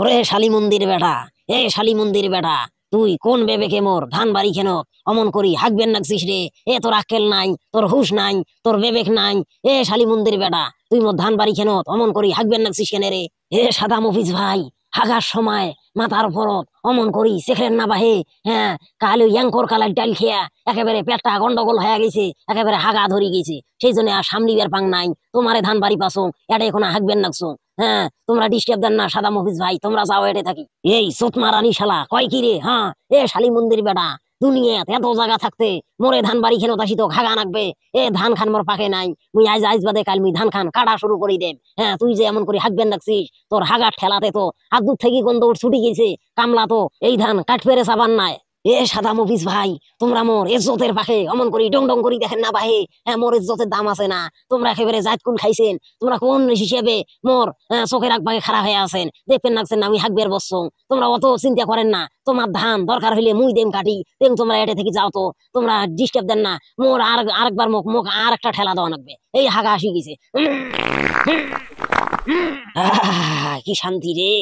ওরে শালি মন্দির বেটা এ শালি মন্দির বেটা তুই কোন বেবেকে মোর ধান বাড়ি খেন অমন করি হাঁকবেন নাকছিস রে এ তোর আকেল নাই তোর হুশ নাই তোর বেবেক নাই এ শালি মন্দির বেটা তুই মোর ধান বাড়ি খেন অমন করি হাঁকবেন নাকছিস কেন রে এ সাদা মফিস ভাই হাগার সময় মাথার ফরত অমন করি শেখেন না বাহে হ্যাঁ কাল ওই কালার ডাল খেয়া একেবারে পেটটা গন্ডগোল হয়ে গেছে একেবারে হাগা ধরি গেছে সেই জন্য আর সামলিবার পাং নাই তোমারে ধান বাড়ি পাসো এটা এখন হাঁকবেন নাকছো হ্যাঁ তোমরা ডিস্টার্ব দেন না সাদা মফিস ভাই তোমরা যাও এটে থাকি এই সোতমারানি শালা কয় কি রে হ্যাঁ এ শালি মন্দির বেটা দুনিয়া এত জায়গা থাকতে মোরে ধান বাড়ি খেলো তাসি তো ঘাগা নাকবে এ ধান খান মোর পাখে নাই মুই আইজ আইজ বাদে কাল মুই ধান খান কাটা শুরু করি দেব হ্যাঁ তুই যে এমন করে হাঁকবেন রাখছিস তোর হাগার ঠেলাতে তো হাত দূর থেকে গন্ধ ছুটি গেছে কামলা তো এই ধান কাঠ পেরে সাবান নাই এ সাদা মফিস ভাই তোমরা মোর ইজ্জতের পাখে অমন করি ডং ডং করি দেখেন না বাহে হ্যাঁ মোর ইজ্জতের দাম আছে না তোমরা একেবারে জাত কোন খাইছেন তোমরা কোন হিসেবে মোর চোখের আগ পাখে খাড়া হয়ে আছেন দেখবেন না আমি হাকবের বসছং তোমরা অত চিন্তা করেন না তোমার ধান দরকার হইলে মুই দেম কাটি দেম তোমরা এটা থেকে যাও তো তোমরা ডিস্টার্ব দেন না মোর আর আরেকবার মুখ মুখ আর একটা ঠেলা দেওয়া লাগবে এই হাগা আসি গেছে কি শান্তি রে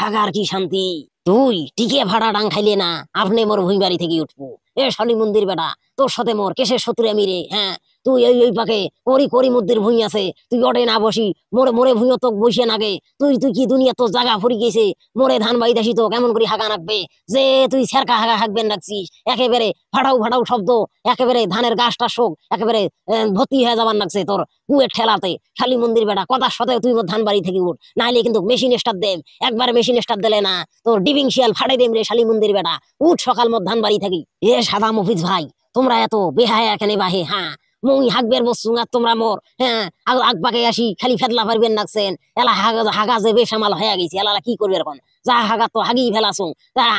হাগার কি শান্তি তুই টিকে ভাড়া ডাং খাইলে না আপনি মোর ভুঁই বাড়ি থেকে উঠবো এ শালি মন্দির বেটা তোর সাথে মোর কেসের শত্রু আমি রে হ্যাঁ তুই এই ওই পাকে ওরি করি মধ্যের ভুঁই আছে তুই অটে না বসি মোরে মোরে ভুঁইও তোক বসিয়ে নাগে তুই তুই কি দুনিয়া তো জায়গা ফুরি গেছে মোরে ধান বাই দাসি তো কেমন করে হাঁকা নাকবে যে তুই সেরকা হাঁকা হাঁকবেন রাখছিস একেবারে ফাটাও ফাটাও শব্দ একেবারে ধানের গাছটা শোক একেবারে ভর্তি হয়ে যাবার লাগছে তোর কুয়ের ঠেলাতে শালি মন্দির বেটা কথার সাথে তুই মোর ধান বাড়ি থেকে উঠ নাহলে কিন্তু মেশিন স্টার দেব একবার মেশিন স্টার দিলে না তোর ডিবিং শিয়াল ফাটে দেব রে শালি মন্দির বেটা উঠ সকাল মোর ধান বাড়ি থাকি এ সাদা মফিজ ভাই তোমরা এত বেহায় এখানে বাহে হ্যাঁ মুই হাগবের তোমরা মোর হ্যাঁ আগবাকে আসি খালি ফেদলা পারবেন নাকছেন এলা হাগা হাগা যে হয়ে এলা কি করবে এখন যা হাগা তো হাগি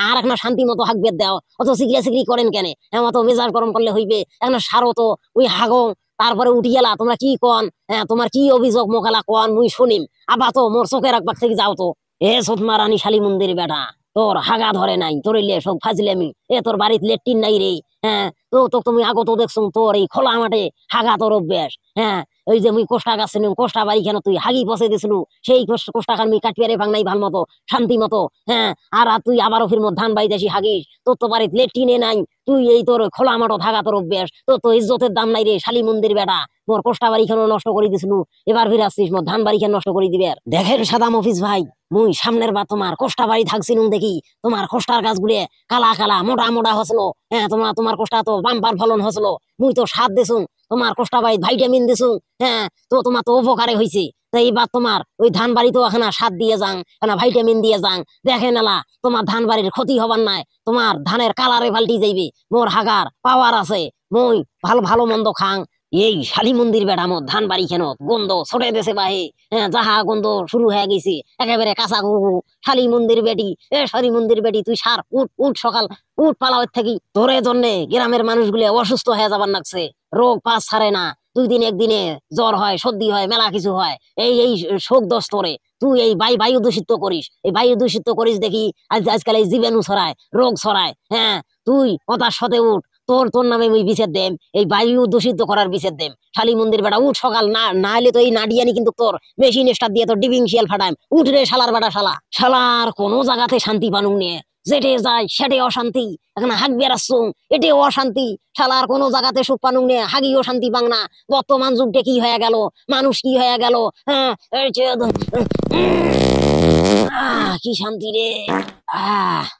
আর এখন শান্তি মতো হাগবের দাও অত সিগড়ি সিগড়ি করেন কেন এমন তো গরম করলে হইবে এখন সারো তো ওই হাগ তারপরে উঠি গেলা তোমরা কি কন হ্যাঁ তোমার কি অভিযোগ মোকালা কন মুই শুনিম আবার তো মোর চোখের একবার থেকে যাও তো এ সতমা রানী শালী মন্দির বেটা তোর হাগা ধরে নাই তোর সব ফাজলে আমি এ তোর বাড়িতে লেট্রিন নাই রে হ্যাঁ তো তো তুমি আগত দেখছো তোর এই খোলা মাঠে হাগা তোর অভ্যাস হ্যাঁ ওই যে মুই কোষ্টা গাছ কোষ্টা বাড়ি কেন তুই হাগি পচে দিছিল সেই কোষ্টা খান মুই ভাঙ নাই ভাল মতো শান্তি মতো হ্যাঁ আর তুই ধান হাগিস তোর তো বাড়িতে লেট্রিনে নাই তুই এই তোর খোলা মাঠো থাকা তোর অভ্যাস তোর তো ইজ্জতের দাম নাই রে শালি মন্দির বেটা তোর কোষ্টা বাড়িখানে নষ্ট করে দিছিল এবার ফিরে আসছিস মোর ধান খেয়ে নষ্ট করে দিবে দেখেন সাদাম অফিস ভাই মুই সামনের বা তোমার কোষ্টা বাড়ি থাকছিল দেখি তোমার কোষ্টার গাছগুলো কালা কালা মোটা মোটা হছিল হ্যাঁ তোমার তোমার তোমার কষ্টা তো বাম্পার ফলন হসলো মুই তো সার দিছুং তোমার কষ্টা বাই ভাইটামিন দিছুং হ্যাঁ তো তোমার তো উপকারে হয়েছে এইবার তোমার ওই ধান বাড়ি তো এখন সার দিয়ে যাং এখানে ভাইটামিন দিয়ে যাং দেখে নেলা তোমার ধান বাড়ির ক্ষতি হবার নাই তোমার ধানের কালারে পাল্টি যাইবে মোর হাগার পাওয়ার আছে মই ভালো ভালো মন্দ খাং এই শালি মন্দির বেড়ামো ধান বাড়ি কেন গন্ধ ছোটে দেশে বাহে হ্যাঁ, যাহা গন্ধ শুরু হয়ে গেছে একেবারে কাঁচা কুকু শালি মন্দির বেটি এ শালি মন্দির বেটি তুই সার উঠ উঠ সকাল উঠ পালা হয়ে থাকি তোরে জন্যে গ্রামের মানুষগুলি অসুস্থ হয়ে যাবার লাগছে রোগ পাস ছাড়ে না দুই দিন একদিনে জ্বর হয় সর্দি হয় মেলা কিছু হয় এই এই শোক দোষ তোরে তুই এই বায়ু বায়ু দূষিত করিস এই বায়ু দূষিত করিস দেখি আজ আজকাল এই জীবাণু ছড়ায় রোগ ছড়ায় হ্যাঁ তুই হতাশ সতে উঠ তোর তোর নামে ওই বিচার দেম এই বায়ু দূষিত করার বিচার দেম শালি মন্দির বেটা উঠ সকাল না না হলে তো এই নাডিয়ানি কিন্তু তোর মেশিন স্টার দিয়ে তোর ডিবিং শিয়াল ফাটাইম উঠ রে শালার বেটা শালা শালার কোনো জায়গাতে শান্তি পানুক নিয়ে যেটে যায় সেটে অশান্তি এখন হাগ বেড়াচ্ছুম এটে অশান্তি শালার কোনো জায়গাতে সুখ পানুক নে হাগি অশান্তি পাং না বর্তমান যুগটা কি হয়ে গেল মানুষ কি হয়ে গেল হ্যাঁ কি শান্তি রে আহ